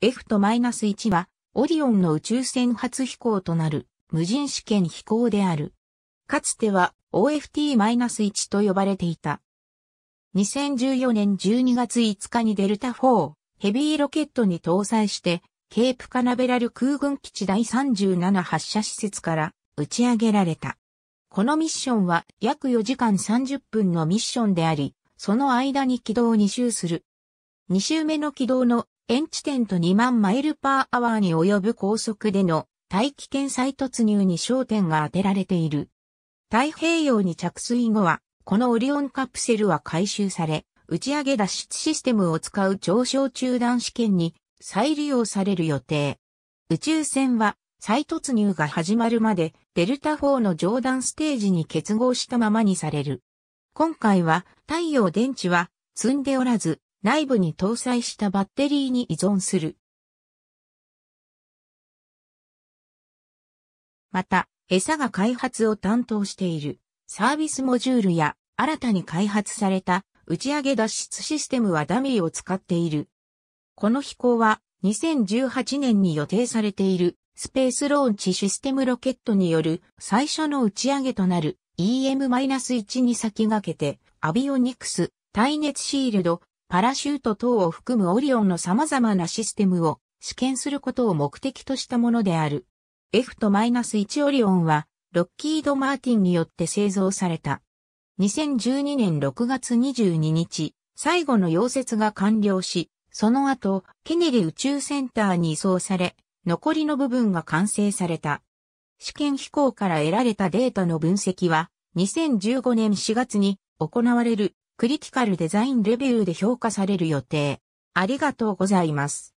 F と -1 は、オリオンの宇宙船初飛行となる、無人試験飛行である。かつては、OFT-1 と呼ばれていた。2014年12月5日にデルタ4、ヘビーロケットに搭載して、ケープカナベラル空軍基地第37発射施設から打ち上げられた。このミッションは約4時間30分のミッションであり、その間に軌道を2周する。2周目の軌道の遠地点と2万マイルパーアワーに及ぶ高速での大気圏再突入に焦点が当てられている。太平洋に着水後は、このオリオンカプセルは回収され、打ち上げ脱出システムを使う上昇中断試験に再利用される予定。宇宙船は再突入が始まるまでデルタ4の上段ステージに結合したままにされる。今回は太陽電池は積んでおらず内部に搭載したバッテリーに依存する。また、餌が開発を担当しているサービスモジュールや新たに開発された打ち上げ脱出システムはダミーを使っている。この飛行は2018年に予定されているスペースローンチシステムロケットによる最初の打ち上げとなる EM-1 に先駆けてアビオニクス、耐熱シールド、パラシュート等を含むオリオンの様々なシステムを試験することを目的としたものである。F と -1 オリオンは、ロッキード・マーティンによって製造された。2012年6月22日、最後の溶接が完了し、その後、ケネディ宇宙センターに移送され、残りの部分が完成された。試験飛行から得られたデータの分析は、2015年4月に行われるクリティカルデザインレビューで評価される予定。ありがとうございます。